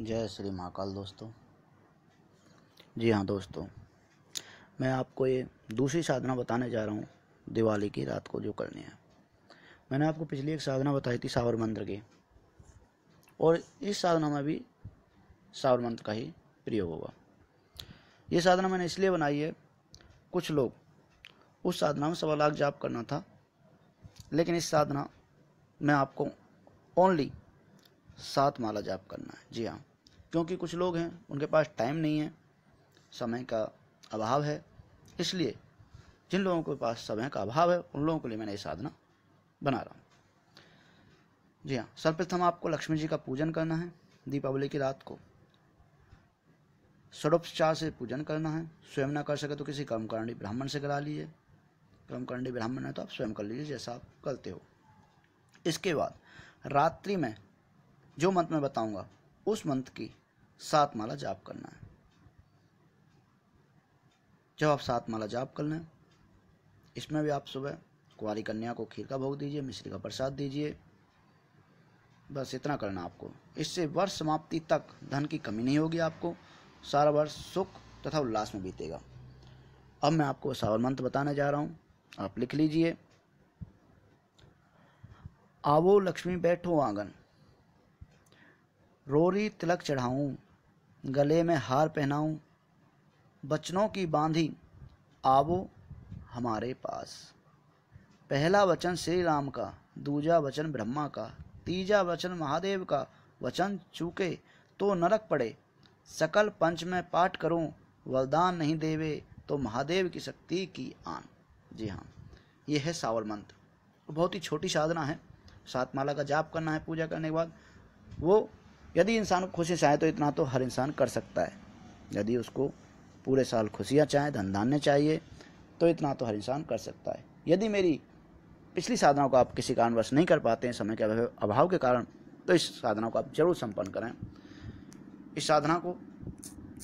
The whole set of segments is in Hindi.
जय श्री महाकाल दोस्तों जी हाँ दोस्तों मैं आपको ये दूसरी साधना बताने जा रहा हूँ दिवाली की रात को जो करनी है मैंने आपको पिछली एक साधना बताई थी सावर मंत्र की और इस साधना में भी सावर मंत्र का ही प्रयोग होगा ये साधना मैंने इसलिए बनाई है कुछ लोग उस साधना में सवा लाख जाप करना था लेकिन इस साधना में आपको ओनली सात माला जाप करना है जी हाँ क्योंकि कुछ लोग हैं उनके पास टाइम नहीं है समय का अभाव है इसलिए जिन लोगों के पास समय का अभाव है उन लोगों के लिए मैंने ये साधना बना रहा हूँ जी हाँ सर्वप्रथम आपको लक्ष्मी जी का पूजन करना है दीपावली की रात को षडोपचार से पूजन करना है स्वयं ना कर सके तो किसी कर्मकांडी ब्राह्मण से करा लीजिए कर्मकांडी ब्राह्मण है तो आप स्वयं कर लीजिए जैसा आप करते हो इसके बाद रात्रि में जो मंत्र मैं बताऊंगा उस मंत्र की सात माला जाप करना है जब आप सात माला जाप कर लें इसमें भी आप सुबह कुंवारी कन्या को खीर का भोग दीजिए मिश्री का प्रसाद दीजिए बस इतना करना आपको इससे वर्ष समाप्ति तक धन की कमी नहीं होगी आपको सारा वर्ष सुख तथा उल्लास में बीतेगा अब मैं आपको सावन मंत्र बताने जा रहा हूँ आप लिख लीजिए आवो लक्ष्मी बैठो आंगन रोरी तिलक चढ़ाऊं गले में हार पहनाऊं बचनों की बांधी आवो हमारे पास पहला वचन श्री राम का दूजा वचन ब्रह्मा का तीजा वचन महादेव का वचन चूके तो नरक पड़े सकल पंच में पाठ करूं वरदान नहीं देवे तो महादेव की शक्ति की आन जी हाँ ये है सावर मंत्र बहुत ही छोटी साधना है सात माला का जाप करना है पूजा करने के बाद वो यदि इंसान को खुशी चाहे तो इतना तो हर इंसान कर सकता है यदि उसको पूरे साल खुशियाँ चाहें धन धान्य चाहिए तो इतना तो हर इंसान कर सकता है यदि मेरी पिछली साधनाओं को आप किसी कारणवश नहीं कर पाते हैं समय के अभाव के कारण तो इस साधना को आप जरूर संपन्न करें इस साधना को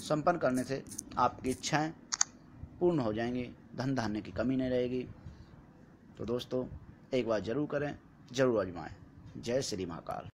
संपन्न करने से आपकी इच्छाएं पूर्ण हो जाएंगी धन धान्य की कमी नहीं रहेगी तो दोस्तों एक बार जरूर करें जरूर आजमाएं जय श्री महाकाल